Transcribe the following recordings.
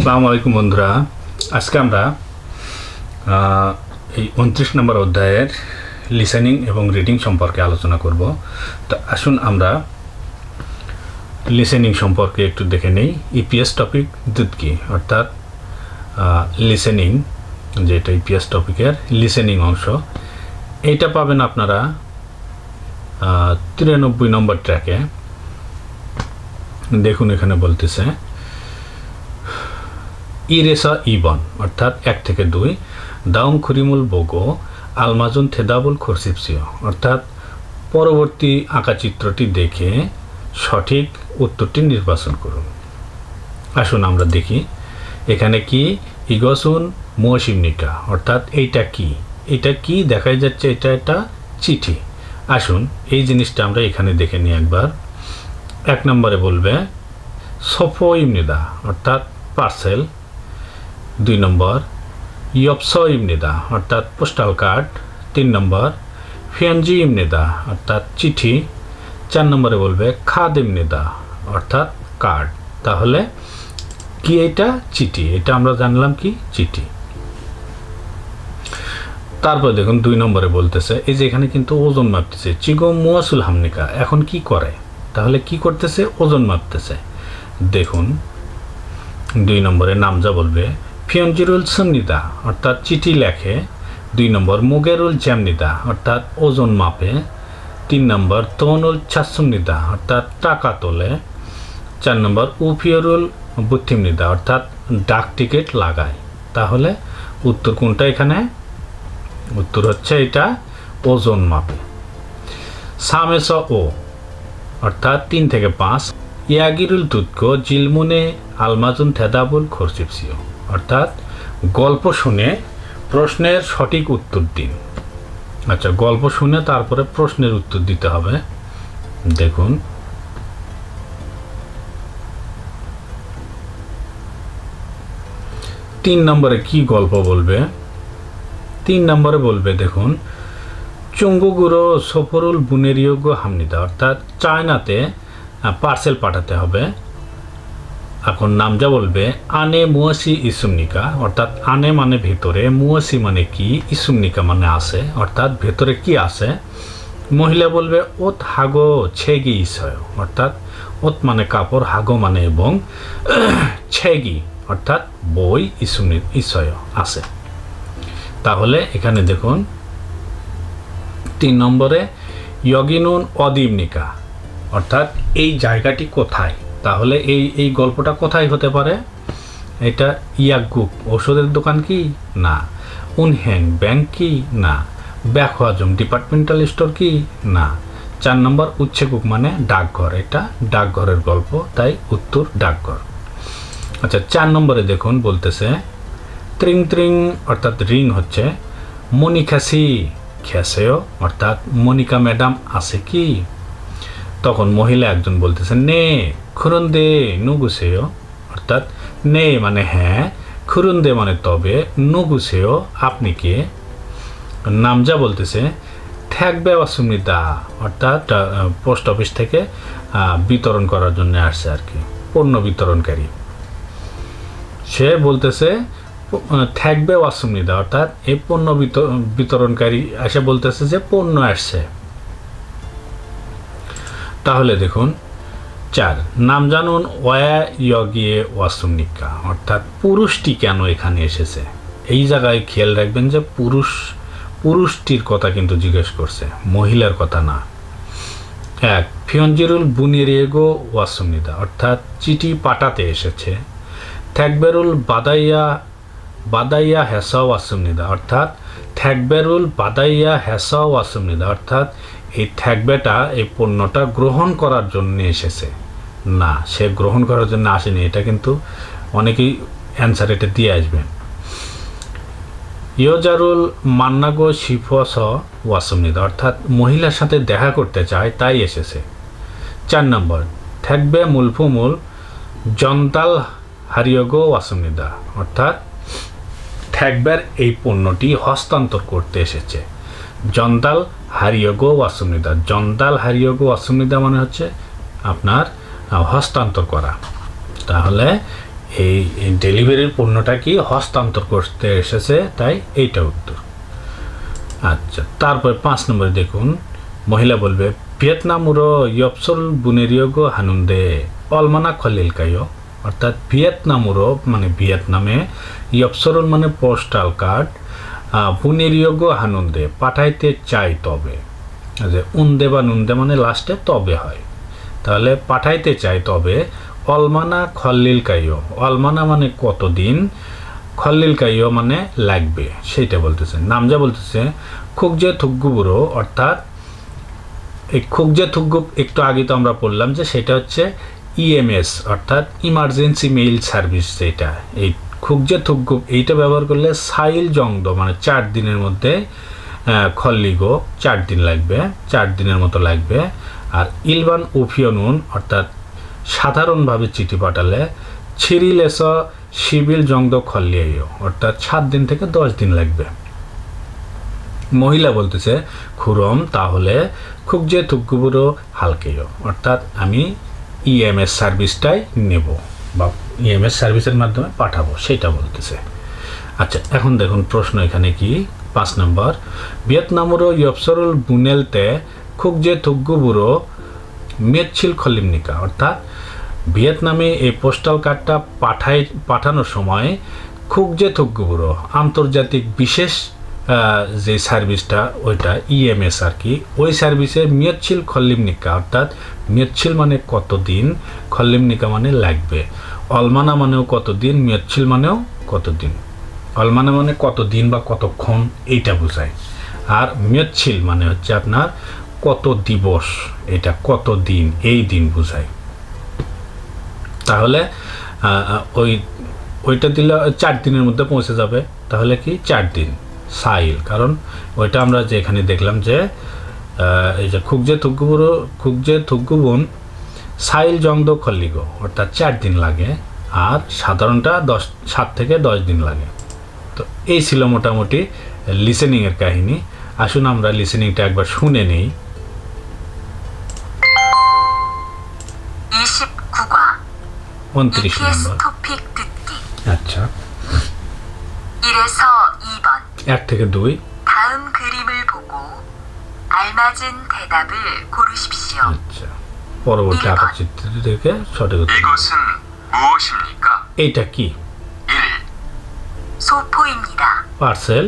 আসসালামু আলাইকুম বন্ধুরা আজকে আমরা এই উনত্রিশ নম্বর অধ্যায়ের লিসেনিং এবং রিডিং সম্পর্কে আলোচনা করব তো আসুন আমরা লিসেনিং সম্পর্কে একটু দেখে নেই ইপিএস টপিক দুদকি অর্থাৎ লিসেনিং যেটা ইপিএস টপিকের লিসেনিং অংশ এইটা পাবেন আপনারা তিরানব্বই নম্বর ট্র্যাকে দেখুন এখানে বলতেছে ইরেসা ইবন অর্থাৎ এক থেকে দুই দাউং খুরিমুল বোগো আলমাজুন থেদাবুল খোরসিপসিও অর্থাৎ পরবর্তী আঁকা চিত্রটি দেখে সঠিক উত্তরটি নির্বাচন করুন আসুন আমরা দেখি এখানে কি ইগসুন মৌসিমনিকা অর্থাৎ এইটা কি এটা কি দেখাই যাচ্ছে এটা একটা চিঠি আসুন এই জিনিসটা আমরা এখানে দেখে নিই একবার এক নম্বরে বলবে সফো ইমনিদা অর্থাৎ পার্সেল দুই নম্বর ইয়পস ইমনেদা অর্থাৎ পোস্টাল কার্ড তিন নম্বর ফিয়ানজি ইমনেদা অর্থাৎ চিঠি চার নম্বরে বলবে খাদ ইমনেদা অর্থাৎ কার্ড তাহলে কি এটা চিঠি এটা আমরা জানলাম কি চিঠি তারপর দেখুন দুই নম্বরে বলতেছে এই যে এখানে কিন্তু ওজন মাপতেছে চিগো মুয়াসুল হামনিকা এখন কি করে তাহলে কি করতেছে ওজন মাপতেছে দেখুন দুই নম্বরে নামজা বলবে ফিয়ঞ্জিরুল সুন্নিদা অর্থাৎ চিঠি লেখে দুই নম্বর মুগেরুল জ্যামনিদা অর্থাৎ ওজন মাপে তিন নম্বর তনুল ছাসুন্নিদা অর্থাৎ টাকা তোলে চার নম্বর উফিয়রুল বুদ্ধিমনিদা অর্থাৎ ডাক টিকিট লাগায় তাহলে উত্তর কোনটা এখানে উত্তর হচ্ছে এটা ওজন মাপে সামেস ও অর্থাৎ তিন থেকে পাঁচ ইয়াগিরুল তুৎক জিলমুনে আলমাজুন থেদাবুল খরচিপসিও অর্থাৎ গল্প শুনে প্রশ্নের সঠিক উত্তর দিন আচ্ছা গল্প শুনে তারপরে প্রশ্নের উত্তর দিতে হবে দেখুন তিন নম্বরে কি গল্প বলবে তিন নম্বরে বলবে দেখুন চুঙ্গুগুরো সফরুল বুনেরিয়োগ্য হামনিদা অর্থাৎ চায়নাতে পার্সেল পাঠাতে হবে এখন নামজা বলবে আনে মুয়াসি ইসুমনিকা অর্থাৎ আনে মানে ভেতরে মুয়াসি মানে কি ইসুমনিকা মানে আছে অর্থাৎ ভেতরে কি আছে মহিলা বলবে ওত হাগো ছেগি ইসয় অর্থাৎ ওত মানে কাপড় হাগো মানে এবং ছেগি অর্থাৎ বই ইসুমনি ইসয় আছে তাহলে এখানে দেখুন তিন নম্বরে ইয়গিনুন অদিমনিকা অর্থাৎ এই জায়গাটি কোথায় তাহলে এই এই গল্পটা কোথায় হতে পারে এটা ইয়াকুব ওষুধের দোকান কি না উনহ্যাং ব্যাংক কি না ব্যাকোয়াজম ডিপার্টমেন্টাল স্টোর কি না চার নম্বর উচ্ছেকুক মানে ডাকঘর এটা ডাকঘরের গল্প তাই উত্তর ডাকঘর আচ্ছা চার নম্বরে দেখুন বলতেছে ত্রিং ত্রিং অর্থাৎ রিং হচ্ছে মনিকাসি খ্যাসেও অর্থাৎ মনিকা ম্যাডাম আছে কি তখন মহিলা একজন বলতেছে নে খুরুন দে নুগুসেও অর্থাৎ নে মানে হ্যাঁ খুরুন দে মানে তবে নুগুসেও আপনি কে নামজা বলতেছে থাকবে অসুমিতা অর্থাৎ পোস্ট অফিস থেকে বিতরণ করার জন্য আসছে আর কি পণ্য বিতরণকারী সে বলতেছে থাকবে অসুমিতা অর্থাৎ এই পণ্য বিতরণকারী এসে বলতেছে যে পণ্য আসছে তাহলে দেখুন চার নাম জানুন ওয়া ইয়গিয়ে ওয়াসুমনিকা অর্থাৎ পুরুষটি কেন এখানে এসেছে এই জায়গায় খেয়াল রাখবেন যে পুরুষ পুরুষটির কথা কিন্তু জিজ্ঞেস করছে মহিলার কথা না এক ফিয়ঞ্জিরুল বুনিরিয়েগো ওয়াসুমনিদা অর্থাৎ চিঠি পাটাতে এসেছে থ্যাকবেরুল বাদাইয়া বাদাইয়া হ্যাসা ওয়াসুমনিদা অর্থাৎ থ্যাকবেরুল বাদাইয়া হেসা ওয়াসুমনিদা অর্থাৎ এই ঠ্যাকবেটা এই পণ্যটা গ্রহণ করার জন্য এসেছে না সে গ্রহণ করার জন্য আসেনি এটা কিন্তু অনেকেই অ্যান্সার এটা দিয়ে আসবেন ইয়জারুল মান্নাগো শিফস ওয়াসুমনিদ অর্থাৎ মহিলার সাথে দেখা করতে চায় তাই এসেছে চার নম্বর ঠেকবে মূলফুমুল জন্তাল হারিয়গো ওয়াসুমনিদা অর্থাৎ ঠ্যাকবের এই পণ্যটি হস্তান্তর করতে এসেছে জন্তাল হারিয়োগ ওয়াসুমনিদা জন্দাল হারিয়োগ অসুবিধা মানে হচ্ছে আপনার হস্তান্তর করা তাহলে এই ডেলিভারির পণ্যটা কি হস্তান্তর করতে এসেছে তাই এইটা উত্তর আচ্ছা তারপরে পাঁচ নম্বরে দেখুন মহিলা বলবে ভিয়েতনাম উরো ইয়পসল বুনেরিয়োগ হানুন্দে অলমানা খলিল কাইও অর্থাৎ ভিয়েতনামুর মানে ভিয়েতনামে ইয়সরুল মানে পোস্টাল কার্ড হ্যাঁ, পুনেরিয়োগ্য হানন্দে পাঠাইতে চাই তবে যে উন্দে বা নুন্দে মানে লাস্টে তবে হয় তাহলে পাঠাইতে চাই তবে অলমানা খল্লিল কাইও অলমানা মানে কতদিন খল্লিল কাইও মানে লাগবে সেইটা বলতেছে নামজা বলতেছে খুকজে থুকগুবুরো অর্থাৎ এই খুকজে থুকগু একটু আগে তো আমরা পড়লাম যে সেটা হচ্ছে ইএমএস e অর্থাৎ ইমার্জেন্সি মেইল সার্ভিস যেটা এই খুকজে থুকগুপ এইটা ব্যবহার করলে সাইল জংদ মানে চার দিনের মধ্যে খল্লিগো চার দিন লাগবে চার দিনের মতো লাগবে আর ইলবান উফিয়নুন অর্থাৎ সাধারণভাবে চিঠি পাঠালে ছিরিলেস সিবিল জংদ খল্লিও অর্থাৎ সাত দিন থেকে দশ দিন লাগবে মহিলা বলতেছে খুরম তাহলে যে থুকুবুরো হালকেও অর্থাৎ আমি ইএমএস সার্ভিসটাই নেব বা ইএমএস e সার্ভিসের মাধ্যমে পাঠাবো সেটা বলতেছে আচ্ছা এখন দেখুন প্রশ্ন এখানে কি পাঁচ নম্বর ভিয়েতনামরো ইয়পসরুল বুনেলতে খুব যে বুড়ো মেদছিল খলিমনিকা অর্থাৎ ভিয়েতনামে এই পোস্টাল কার্ডটা পাঠায় পাঠানোর সময় খুব যে বুড়ো আন্তর্জাতিক বিশেষ যে সার্ভিসটা ওইটা ইএমএস e আর কি ওই সার্ভিসে মেয়েছিল খল্লিমনিকা অর্থাৎ মেয়েছিল মানে কতদিন খল্লিমনিকা মানে লাগবে অলমানা মানেও কতদিন মেয়াচ্ছিল মানেও কতদিন অলমানা মানে কতদিন বা কতক্ষণ এইটা বোঝায় আর মেয়াচ্ছিল মানে হচ্ছে আপনার কত দিবস এটা কত দিন এই দিন বোঝায় তাহলে ওই ওইটা দিলে চার দিনের মধ্যে পৌঁছে যাবে তাহলে কি চার দিন সাইল কারণ ওইটা আমরা যে এখানে দেখলাম যে এই যে খুকজে থুগ্গুবুরো খুকজে থুগ্গুবন সাইল জংদখল্লিগো অর্থাৎ চার দিন লাগে আর সাধারণটা দশ সাত থেকে দশ দিন লাগে তো এই ছিল মোটামুটি লিসেনিংয়ের কাহিনী আসুন আমরা লিসেনিংটা একবার শুনে নিই নম্বর আচ্ছা এক থেকে দুই আচ্ছা পরবর্তী থেকে সঠিক কি? পার্সেল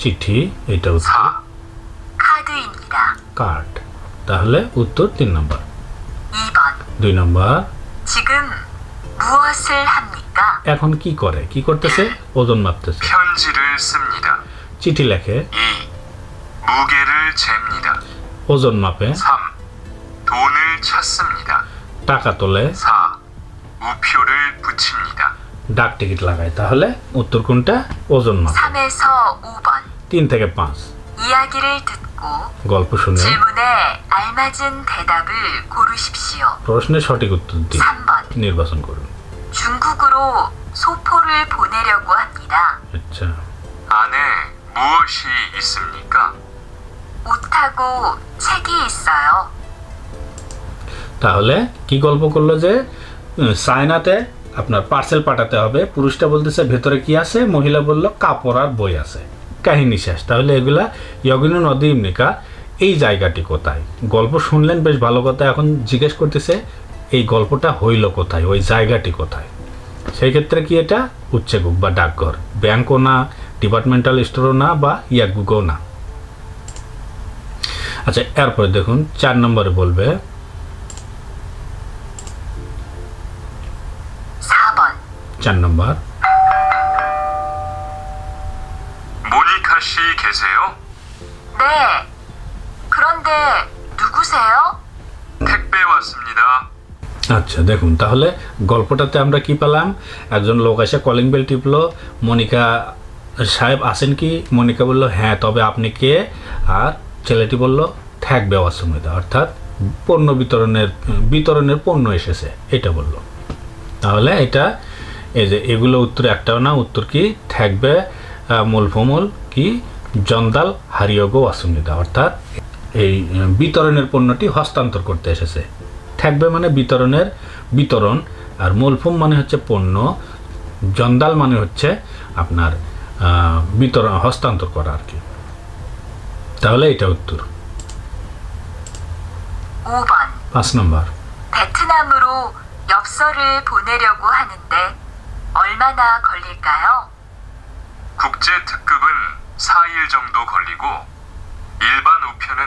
চিঠি এটা উত্তর 4. কার্ড তাহলে উত্তর তিন নম্বর দুই নম্বর 지금 무엇을 এখন কি করে কি করতেছে ওজন মাপতেছে চিঠি লেখে 2. 무게를 잽니다. ওজন মাপে 3. 돈을 찾습니다. টাকা তোলে 4. 우표를 붙입니다. ডাক টিকিট লাগায় তাহলে উত্তর কোনটা ওজন মাপে 3에서 5번 3 থেকে 5 이야기를 듣고 গল্প শুনে 질문에 알맞은 대답을 고르십시오. প্রশ্নের সঠিক উত্তর দিন 3번 নির্বাচন করুন. 중국으로 소포를 보내려고 합니다. আচ্ছা 무엇이 있습니까? 옷하고 책이 있어요. তাহলে কি গল্প করলো যে চায়নাতে আপনার পার্সেল পাঠাতে হবে পুরুষটা বলতেছে ভেতরে কি আছে মহিলা বলল কাপড় আর বই আছে কাহিনী শেষ তাহলে এগুলা ইগিন নদী ইমনিকা এই জায়গাটি কোথায় গল্প শুনলেন বেশ ভালো কথা এখন জিজ্ঞেস করতেছে এই গল্পটা হইল কোথায় ওই জায়গাটি কোথায় সেই ক্ষেত্রে কি এটা উচ্চেকুক বা ডাকঘর ব্যাংকও না ডিপার্টমেন্টাল স্টোরও না বা ইয়াকুকও না আচ্ছা এরপরে দেখুন চার নম্বরে বলবে চার নম্বর আচ্ছা দেখুন তাহলে গল্পটাতে আমরা কি পেলাম একজন লোক এসে কলিং বেল টিপলো মনিকা সাহেব আসেন কি মনিকা বলল হ্যাঁ তবে আপনি কে আর ছেলেটি বলল ব্যবহার অসুবিধা অর্থাৎ পণ্য বিতরণের বিতরণের পণ্য এসেছে এটা বলল তাহলে এটা এই যে এগুলো উত্তর একটাও না উত্তর কি থাকবে মূল ফমূল কি জন্দাল হারিয়োগো অসুবিধা অর্থাৎ এই বিতরণের পণ্যটি হস্তান্তর করতে এসেছে থাকবে মানে বিতরণের বিতরণ আর মূলফুম মানে হচ্ছে পণ্য জন্দাল মানে হচ্ছে আপনার বিতরণ হস্তান্তর করা আর কি তাহলে এটা উত্তর পাঁচ নম্বর 베트남으로 엽서를 보내려고 하는데 얼마나 걸릴까요? 국제 특급은 4일 정도 걸리고 일반 우편은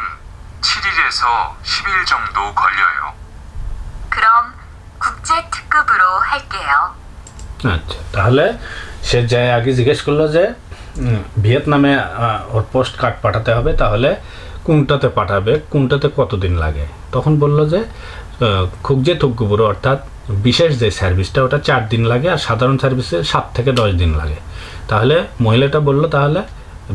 7일에서 10일 정도 걸려요. 그럼 국제 특급으로 할게요. 아, 달래? সে যায় আগে জিজ্ঞেস করলো যে ভিয়েতনামে ওর পোস্ট কার্ড পাঠাতে হবে তাহলে কোনটাতে পাঠাবে কোনটাতে কতদিন লাগে তখন বলল যে খুব খুবজে থুকুবুরো অর্থাৎ বিশেষ যে সার্ভিসটা ওটা চার দিন লাগে আর সাধারণ সার্ভিসে সাত থেকে দশ দিন লাগে তাহলে মহিলাটা বলল তাহলে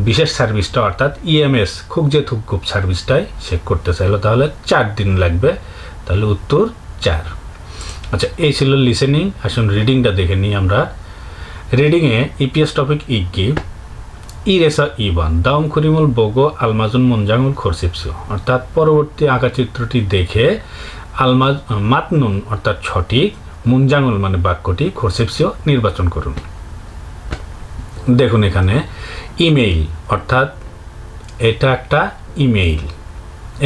বিশেষ সার্ভিসটা অর্থাৎ ইএমএস খুব যে থুকুব সার্ভিসটাই সে করতে চাইলো তাহলে চার দিন লাগবে তাহলে উত্তর চার আচ্ছা এই ছিল লিসেনিং আসুন রিডিংটা দেখে নিই আমরা রিডিংয়ে ইপিএস টপিক ই ইগি ই রেসা ইবান দাউম খুরিমুল বগো আলমাজুন মুনজাঙ্গুল খোরসিপসু অর্থাৎ পরবর্তী আঁকা চিত্রটি দেখে আলমাজ মাতনুন অর্থাৎ সঠিক মুনজাঙ্গুল মানে বাক্যটি খোরসিপসিও নির্বাচন করুন দেখুন এখানে ইমেইল অর্থাৎ এটা একটা ইমেইল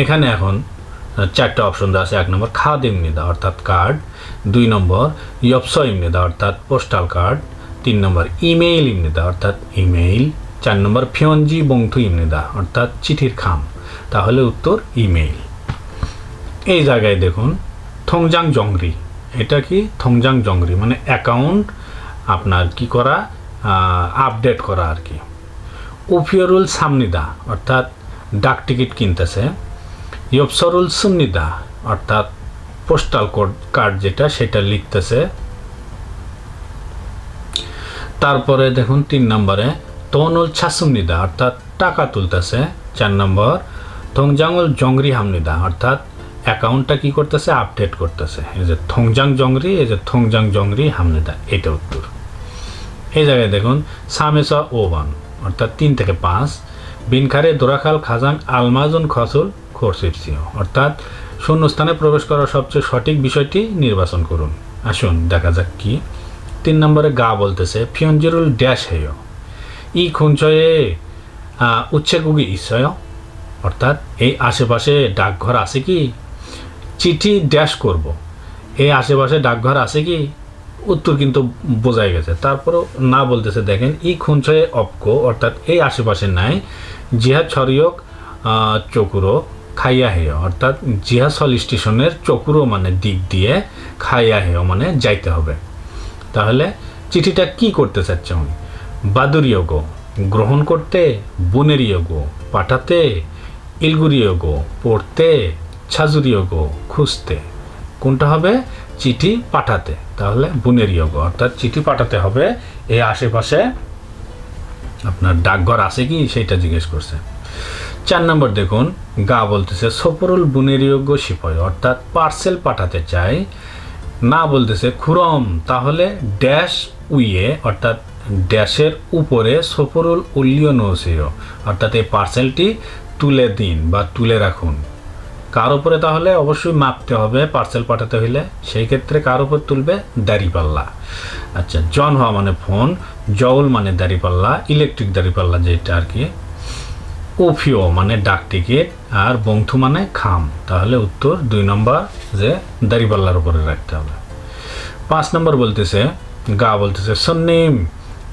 এখানে এখন চারটা অপশন দেওয়া আছে এক নম্বর খাদ ইমনিদা অর্থাৎ কার্ড দুই নম্বর ইয়পস ইমনিদা অর্থাৎ পোস্টাল কার্ড তিন নম্বর ইমেইল ইমনেদা অর্থাৎ ইমেইল চার নম্বর ফিয়ঞ্জি বংথু ইমনেদা অর্থাৎ চিঠির খাম তাহলে উত্তর ইমেইল এই জায়গায় দেখুন থংজাং জংরি এটা কি থংজাং জংরি মানে অ্যাকাউন্ট আপনার কি করা আপডেট করা আর কি উফিয়রুল সামনিদা অর্থাৎ ডাক টিকিট কিনতেছে ইয়বসরুল সুমনিদা অর্থাৎ পোস্টাল কোড কার্ড যেটা সেটা লিখতেছে তারপরে দেখুন তিন নম্বরে তনুল ছাসুমনিদা অর্থাৎ টাকা তুলতেছে চার নম্বর থংজাংল জংরি হামনিদা অর্থাৎ অ্যাকাউন্টটা কি করতেছে আপডেট করতেছে এই যে থংজাং জংরি এই যে থংজাং জংরি হামনিদা এটা উত্তর এই জায়গায় দেখুন সামেসা ওয়ান অর্থাৎ তিন থেকে পাঁচ বিনখারে দোরাখাল খাজাং আলমাজন খসুল খোরশিব অর্থাৎ শূন্যস্থানে প্রবেশ করার সবচেয়ে সঠিক বিষয়টি নির্বাচন করুন আসুন দেখা যাক কী তিন নম্বরে গা বলতেছে ফিয়ঞ্জিরুল ড্যাশ হেয় ই খুঞ্চয়ে উচ্ছেকুগি ইসয় অর্থাৎ এই আশেপাশে ডাকঘর আছে কি চিঠি ড্যাশ করব। এই আশেপাশে ডাকঘর আছে কি উত্তর কিন্তু বোঝাই গেছে তারপরও না বলতেছে দেখেন ই খুঞ্চয়ে অপকো অর্থাৎ এই আশেপাশে নাই জিহা ছড়িয়ক চকুরো খাইয়া হেয় অর্থাৎ সল স্টেশনের চকুরো মানে দিক দিয়ে খাইয়া হেয় মানে যাইতে হবে তাহলে চিঠিটা কি করতে চাচ্ছে উনি বাদুরিয়োগ গ্রহণ করতে বনেরিয়োগ পাঠাতে ইলগুরিয়োগ পড়তে গো খুঁজতে কোনটা হবে চিঠি পাঠাতে তাহলে বুনেরিয়োগ অর্থাৎ চিঠি পাঠাতে হবে এই আশেপাশে আপনার ডাকঘর আছে কি সেইটা জিজ্ঞেস করছে চার নম্বর দেখুন গা বলতেছে বুনের ইয়োগ্য সিপাহী অর্থাৎ পার্সেল পাঠাতে চাই না বলতেছে খুরম তাহলে ড্যাশ উইয়ে অর্থাৎ ড্যাশের উপরে সফরুল উল্লিয় নৌসির অর্থাৎ এই পার্সেলটি তুলে দিন বা তুলে রাখুন কার উপরে তাহলে অবশ্যই মাপতে হবে পার্সেল পাঠাতে হইলে সেই ক্ষেত্রে কার উপর তুলবে দাড়িপাল্লা আচ্ছা জন হওয়া মানে ফোন জল মানে দাড়িপাল্লা ইলেকট্রিক দাড়িপাল্লা যেটা আর কি ওফিও মানে ডাক টিকিট আর বংথু মানে খাম তাহলে উত্তর দুই নম্বর যে দাড়িপাল্লার উপরে রাখতে হবে পাঁচ নম্বর বলতেছে গা বলতেছে সন্নিম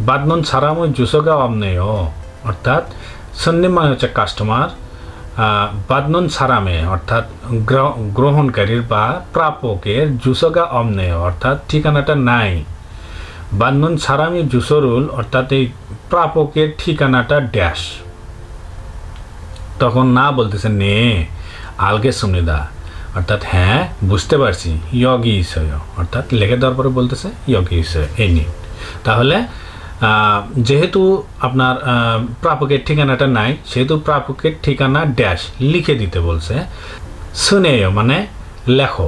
বাদনন ছাড়া মুই জুসো গাও আমনে ও অর্থাৎ সন্নিম মানে হচ্ছে কাস্টমার বাদনন সারামে অর্থাৎ গ্রহণকারীর বা প্রাপকের জুসগা অমনে অর্থাৎ ঠিকানাটা নাই বাদনন সারামি জুসরুল অর্থাৎ এই প্রাপকের ঠিকানাটা ড্যাশ তখন না বলতেছে নে আলগে দা অর্থাৎ হ্যাঁ বুঝতে পারছি ইয়গি ইসয় অর্থাৎ লেখে দেওয়ার পরে বলতেছে ইয়গি ইসয় এই নিন তাহলে যেহেতু আপনার প্রাপকের ঠিকানাটা নাই সেহেতু প্রাপকের ঠিকানা ড্যাশ লিখে দিতে বলছে শুনেও মানে লেখো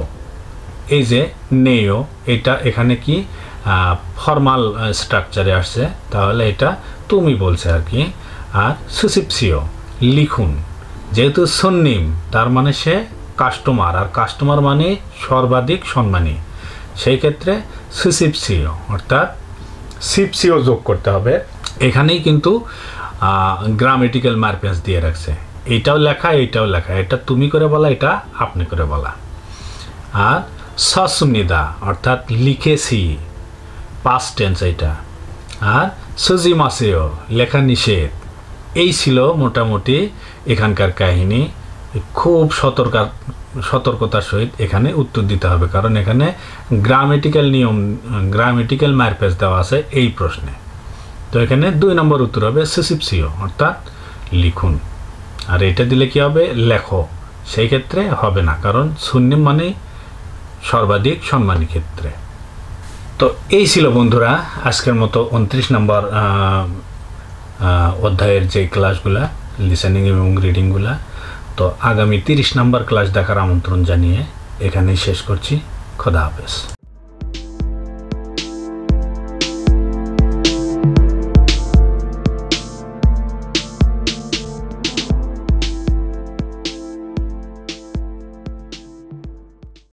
এই যে নেও এটা এখানে কি ফর্মাল স্ট্রাকচারে আসছে তাহলে এটা তুমি বলছে আর কি আর সুসিপসিও লিখুন যেহেতু সন্নিম তার মানে সে কাস্টমার আর কাস্টমার মানে সর্বাধিক সম্মানী সেই ক্ষেত্রে সিসিপসিও অর্থাৎ সিপসিও যোগ করতে হবে এখানেই কিন্তু গ্রামেটিক্যাল মার্পেন্স দিয়ে রাখছে এইটাও লেখা এইটাও লেখা এটা তুমি করে বলা এটা আপনি করে বলা আর সসুমিদা অর্থাৎ লিখেছি পাস্ট টেন্স এটা আর সুজিমাসেও লেখা নিষেধ এই ছিল মোটামুটি এখানকার কাহিনী খুব সতর্ক সতর্কতার সহিত এখানে উত্তর দিতে হবে কারণ এখানে গ্রামেটিক্যাল নিয়ম গ্রামেটিক্যাল মারপেজ দেওয়া আছে এই প্রশ্নে তো এখানে দুই নম্বর উত্তর হবে সিসিপসিও অর্থাৎ লিখুন আর এটা দিলে কি হবে লেখো সেই ক্ষেত্রে হবে না কারণ শূন্য মানে সর্বাধিক সম্মানী ক্ষেত্রে তো এই ছিল বন্ধুরা আজকের মতো উনত্রিশ নম্বর অধ্যায়ের যে ক্লাসগুলা লিসেনিং এবং রিডিংগুলা তো আগামী তিরিশ নম্বর ক্লাস দেখার আমন্ত্রণ জানিয়ে এখানেই শেষ করছি খোদা হাফেজ